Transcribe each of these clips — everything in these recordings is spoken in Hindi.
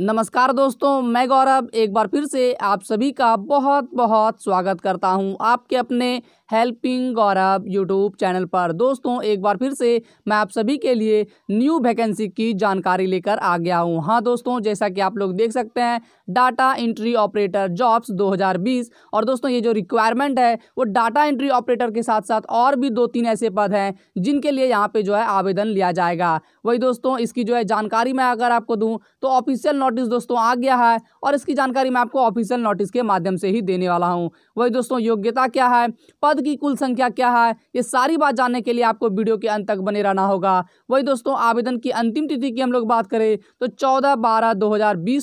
नमस्कार दोस्तों मैं गौरव एक बार फिर से आप सभी का बहुत बहुत स्वागत करता हूं आपके अपने हेल्पिंग गौरव यूट्यूब चैनल पर दोस्तों एक बार फिर से मैं आप सभी के लिए न्यू वैकेंसी की जानकारी लेकर आ गया हूं हाँ दोस्तों जैसा कि आप लोग देख सकते हैं डाटा एंट्री ऑपरेटर जॉब्स 2020 और दोस्तों ये जो रिक्वायरमेंट है वो डाटा एंट्री ऑपरेटर के साथ साथ और भी दो तीन ऐसे पद हैं जिनके लिए यहाँ पर जो है आवेदन लिया जाएगा वही दोस्तों इसकी जो है जानकारी मैं अगर आपको दूँ तो ऑफिशियल नोटिस दोस्तों आ गया है और इसकी जानकारी मैं आपको ऑफिशियल नोटिस के माध्यम से ही देने वाला हूँ वही दोस्तों योग्यता क्या है पद की कुल संख्या क्या है ये सारी बात जानने के लिए आपको वीडियो के अंत तक बने रहना होगा वही दोस्तों आवेदन की अंतिम तिथि की हम लोग बात करें तो चौदह बारह दो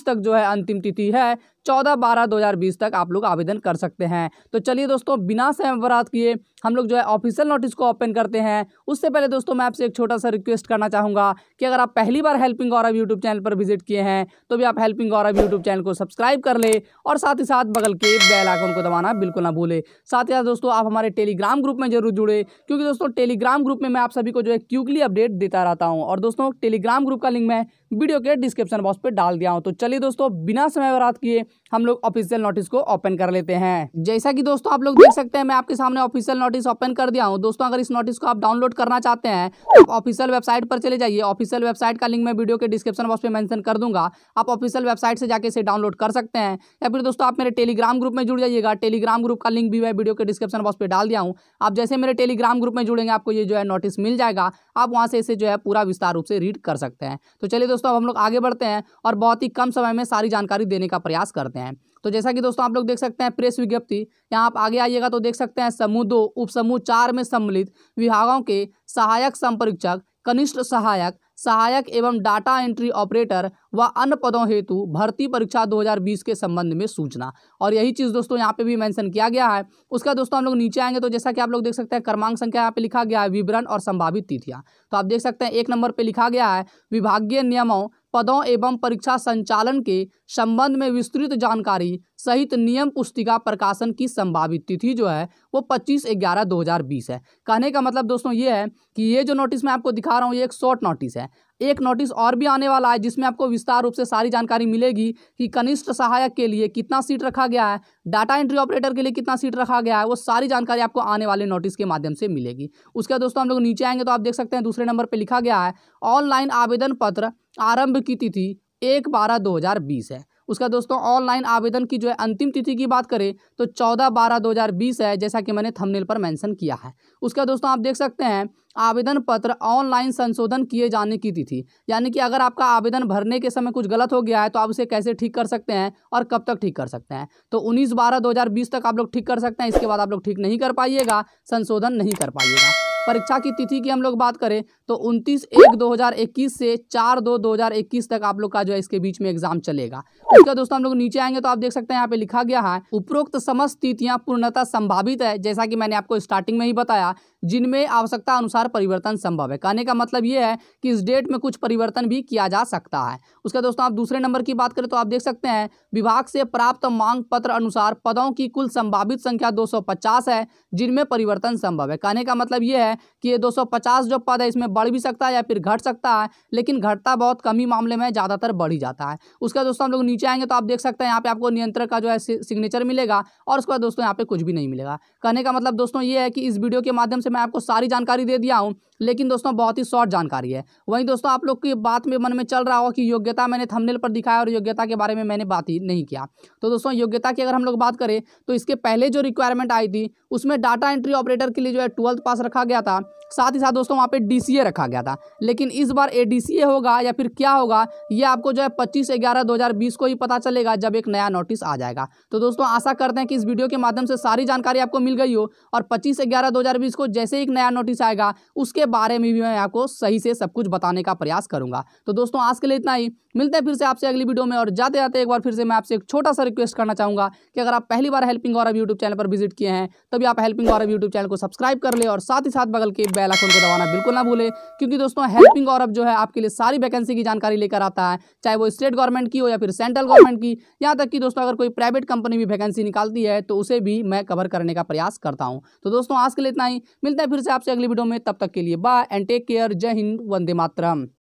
तक जो है अंतिम तिथि है चौदह बारह दो तक आप लोग आवेदन कर सकते हैं तो चलिए दोस्तों बिना समय बरात किए हम लोग जो है ऑफिशियल नोटिस को ओपन करते हैं उससे पहले दोस्तों मैं आपसे एक छोटा सा रिक्वेस्ट करना चाहूँगा कि अगर आप पहली बार हेल्पिंग गौरव यूट्यूब चैनल पर विजिट किए हैं तो भी आप हेल्पिंग गौरव यूट्यूब चैनल को सब्सक्राइब कर ले और साथ ही साथ बगल के बेल आइकन को दबाना बिल्कुल ना भूले साथ ही साथ दोस्तों आप हमारे टेलीग्राम ग्रुप में जरूर जुड़े क्योंकि दोस्तों टेलीग्राम ग्रुप में मैं आप सभी को जो है क्यूकली अपडेट देता रहता हूँ और दोस्तों टेलीग्राम ग्रुप का लिंक मैं वीडियो के डिस्क्रिप्शन बॉक्स पर डाल दिया हूँ तो चलिए दोस्तों बिना समय बरात किए हम लोग ऑफिशियल नोटिस को ओपन कर लेते हैं जैसा कि दोस्तों आप लोग देख सकते हैं मैं आपके सामने ऑफिशियल नोटिस ओपन कर दिया हूँ दोस्तों अगर इस नोटिस को आप डाउनलोड करना चाहते हैं तो ऑफिशियल वेबसाइट पर चले जाइए ऑफिशियल वेबसाइट का लिंक मैं वीडियो के डिस्क्रिप्शन बॉक्स में मैंशन कर दूंगा आप ऑफिशियल वेबसाइट से जाकर इसे डाउनलोड कर सकते हैं या फिर दोस्तों आप मेरे टेलीग्राम ग्रुप में जुड़ जाइएगा टेलीग्राम ग्रुप का लिंक भी मैं वीडियो के डिस्क्रिप्शन बॉक्स पर डाल दिया हूँ आप जैसे मेरे टेलीग्राम ग्रुप में जुड़ेंगे आपको ये जो है नोटिस मिल जाएगा आप वहाँ से इसे जो है पूरा विस्तार रूप से रीड कर सकते हैं तो चलिए दोस्तों दोस्तों अब हम लोग आगे बढ़ते हैं और बहुत ही कम समय में सारी जानकारी देने का प्रयास करते हैं तो जैसा कि दोस्तों आप लोग देख सकते हैं प्रेस विज्ञप्ति यहाँ आप आगे आइएगा तो देख सकते हैं समूह दो उपसमूह चार में सम्मिलित विभागों के सहायक संपरीक्षक कनिष्ठ सहायक सहायक एवं डाटा एंट्री ऑपरेटर व अन्य पदों हेतु भर्ती परीक्षा 2020 के संबंध में सूचना और यही चीज़ दोस्तों यहाँ पे भी मेंशन किया गया है उसका दोस्तों हम लोग नीचे आएंगे तो जैसा कि आप लोग देख सकते हैं क्रमांक संख्या यहाँ पे लिखा गया है विवरण और संभावित तिथियाँ तो आप देख सकते हैं एक नंबर पर लिखा गया है विभागीय नियमों पदों एवं परीक्षा संचालन के संबंध में विस्तृत जानकारी सहित नियम पुस्तिका प्रकाशन की संभावित तिथि जो है वो 25 ग्यारह 2020 है कहने का मतलब दोस्तों ये है कि ये जो नोटिस मैं आपको दिखा रहा हूँ ये एक शॉर्ट नोटिस है एक नोटिस और भी आने वाला है जिसमें आपको विस्तार रूप से सारी जानकारी मिलेगी कि कनिष्ठ सहायक के लिए कितना सीट रखा गया है डाटा एंट्री ऑपरेटर के लिए कितना सीट रखा गया है वो सारी जानकारी आपको आने वाले नोटिस के माध्यम से मिलेगी उसके बाद दोस्तों हम लोग नीचे आएंगे तो आप देख सकते हैं दूसरे नंबर पर लिखा गया है ऑनलाइन आवेदन पत्र आरंभ की तिथि एक बारह दो है उसका दोस्तों ऑनलाइन आवेदन की जो है अंतिम तिथि की बात करें तो चौदह बारह दो है जैसा कि मैंने थंबनेल पर मैंशन किया है उसका दोस्तों आप देख सकते हैं आवेदन पत्र ऑनलाइन संशोधन किए जाने की तिथि यानी कि अगर आपका आवेदन भरने के समय कुछ गलत हो गया है तो आप उसे कैसे ठीक कर सकते हैं और कब तक ठीक कर सकते हैं तो 19 बारह 2020 तक आप लोग ठीक कर सकते हैं इसके बाद आप लोग ठीक नहीं कर पाइएगा संशोधन नहीं कर पाइएगा परीक्षा की तिथि की हम लोग बात करें तो उनतीस एक 2021 से चार दो 2021 तक आप लोग का जो है इसके बीच में एग्जाम चलेगा तो उसका दोस्तों हम लोग नीचे आएंगे तो आप देख सकते हैं यहाँ पे लिखा गया है उपरोक्त समस्त तिथियां पूर्णतः संभावित है जैसा कि मैंने आपको स्टार्टिंग में ही बताया जिनमें आवश्यकता अनुसार परिवर्तन संभव है कहने का मतलब यह है कि इस डेट में कुछ परिवर्तन भी किया जा सकता है उसका दोस्तों आप दूसरे नंबर की बात करें तो आप देख सकते हैं विभाग से प्राप्त मांग पत्र अनुसार पदों की कुल संभावित संख्या 250 है जिनमें परिवर्तन संभव है कहने का मतलब यह है है कि ये 250 जो पद है इसमें बढ़ भी सकता है या फिर घट सकता है लेकिन घटता बहुत कमी मामले में ज़्यादातर बढ़ ही जाता है उसका दोस्तों हम लोग नीचे आएंगे तो आप देख सकते हैं यहाँ पे आपको नियंत्रक का जो है सिग्नेचर मिलेगा और उसके बाद दोस्तों यहाँ पे कुछ भी नहीं मिलेगा कहने का मतलब दोस्तों ये है कि इस वीडियो के माध्यम से मैं आपको सारी जानकारी दे दिया हूँ लेकिन दोस्तों बहुत ही शॉर्ट जानकारी है वहीं दोस्तों आप लोग की बात में मन में चल रहा हो कि योग्यता मैंने थंबनेल पर दिखाया और योग्यता के बारे में मैंने बात ही नहीं किया तो दोस्तों योग्यता की अगर हम लोग बात करें तो इसके पहले जो रिक्वायरमेंट आई थी उसमें डाटा एंट्री ऑपरेटर के लिए जो है ट्वेल्थ पास रखा गया था साथ ही साथ दोस्तों वहाँ पे डी रखा गया था लेकिन इस बार ए होगा या फिर क्या होगा ये आपको जो है पच्चीस ग्यारह दो को ही पता चलेगा जब एक नया नोटिस आ जाएगा तो दोस्तों आशा करते हैं कि इस वीडियो के माध्यम से सारी जानकारी आपको मिल गई हो और पच्चीस ग्यारह दो को जैसे एक नया नोटिस आएगा उसके बारे में भी मैं आपको सही से सब कुछ बताने का प्रयास करूंगा तो दोस्तों आज के लिए इतना ही मिलते हैं फिर से आपसे अगली वीडियो में और जाते जाते एक बार फिर से मैं आपसे एक छोटा सा रिक्वेस्ट करना चाहूंगा कि अगर आप पहली बार हेल्पिंग गौरव यूट्यूब चैनल पर विजिट किए हैं तभी आप हेल्पिंग गौरव यूट्यूब चैनल को सब्सक्राइब कर ले और साथ ही साथ बगल के बेल आइकन को दबाना बिल्कुल ना भूले क्योंकि दोस्तों हेल्पिंग गौरव जो है आपके लिए सारी वैकेंसी की जानकारी लेकर आता है चाहे वो स्टेट गवर्नमेंट की हो या फिर सेंट्रल गवर्नमेंट की यहाँ तक कि दोस्तों अगर कोई प्राइवेट कंपनी भी वैकेंसी निकालती है तो उसे भी मैं कवर करने का प्रयास करता हूँ तो दोस्तों आज के लिए इतना ही मिलते हैं फिर से आपसे अगली वीडियो में तब तक के लिए बाय एंड टेक केयर जय हिंद वंदे मातरम